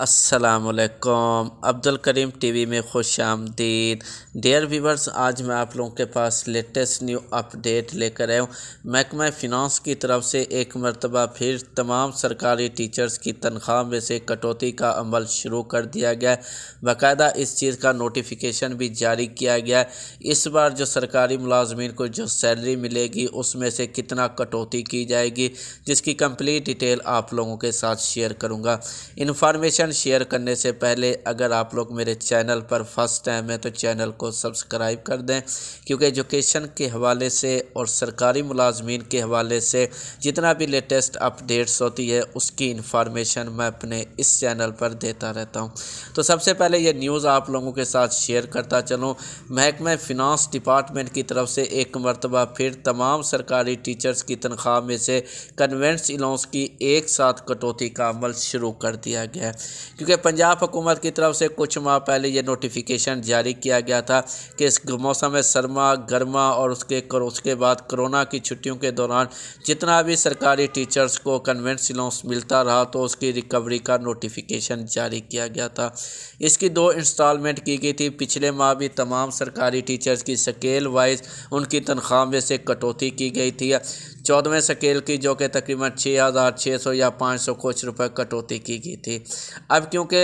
असलकम अब्दुल करीम टीवी में खुश आमदीद डियर व्यूवर्स आज मैं आप लोगों के पास लेटेस्ट न्यू अपडेट लेकर आया हूँ महकमा फ़िनांस की तरफ से एक मरतबा फिर तमाम सरकारी टीचर्स की तनख्वाह में से कटौती का अमल शुरू कर दिया गया बाकायदा इस चीज़ का नोटिफिकेशन भी जारी किया गया इस बार जो सरकारी मुलाजमीन को जो सैलरी मिलेगी उसमें से कितना कटौती की जाएगी जिसकी कम्प्लीट डिटेल आप लोगों के साथ शेयर करूँगा इन्फॉर्मेशन सेक्शन शेयर करने से पहले अगर आप लोग मेरे चैनल पर फर्स्ट टाइम है तो चैनल को सब्सक्राइब कर दें क्योंकि एजुकेशन के हवाले से और सरकारी मुलाजमीन के हवाले से जितना भी लेटेस्ट अपडेट्स होती है उसकी इन्फॉर्मेशन मैं अपने इस चैनल पर देता रहता हूँ तो सबसे पहले यह न्यूज़ आप लोगों के साथ शेयर करता चलूँ महकमा फ़िनांस डिपार्टमेंट की तरफ से एक मरतबा फिर तमाम सरकारी टीचर्स की तनख्वाह में से कन्वेंस इलाउंस की एक साथ कटौती का अमल शुरू कर दिया गया है क्योंकि पंजाब हुकूमत की तरफ से कुछ माह पहले ये नोटिफिकेशन जारी किया गया था कि इस मौसम सरमा गर्मा और उसके कर, उसके बाद कोरोना की छुट्टियों के दौरान जितना भी सरकारी टीचर्स को कन्वेंट सिलोंस मिलता रहा तो उसकी रिकवरी का नोटिफिकेशन जारी किया गया था इसकी दो इंस्टॉलमेंट की गई थी पिछले माह भी तमाम सरकारी टीचर्स की स्केल वाइज उनकी तनख्वाह में से कटौती की गई थी चौदहवें स्केल की जो कि तकरीबन छः हज़ार छः सौ या पाँच सौ कुछ रुपए कटौती की गई थी अब क्योंकि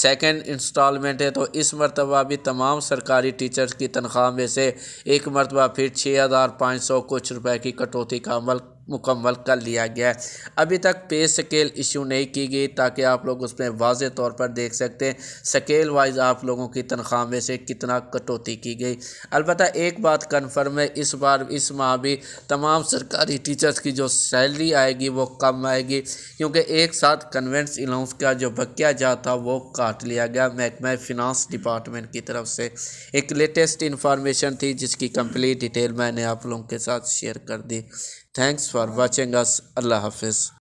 सेकेंड इंस्टॉलमेंट है तो इस मरतबा भी तमाम सरकारी टीचर्स की तनख्वाह में से एक मरतबा फिर छः हज़ार पाँच सौ कुछ रुपए की कटौती का अमल मुकम्मल कर लिया गया है अभी तक पे स्केल इशू नहीं की गई ताकि आप लोग उसमें वाज तौर पर देख सकते हैं स्केल वाइज आप लोगों की तनख्वाह में से कितना कटौती की गई अलबत् एक बात कन्फर्म है इस बार इस माह भी तमाम सरकारी टीचर्स की जो सैलरी आएगी वो कम आएगी क्योंकि एक साथ कन्वेंट्स अलाउंस का जो बकिया जाता वो काट लिया गया महकमा फिनांस डिपार्टमेंट की तरफ से एक लेटेस्ट इंफॉर्मेशन थी जिसकी कंप्लीट डिटेल मैंने आप लोगों के साथ शेयर कर दी Thanks for watching us. Allah Hafiz.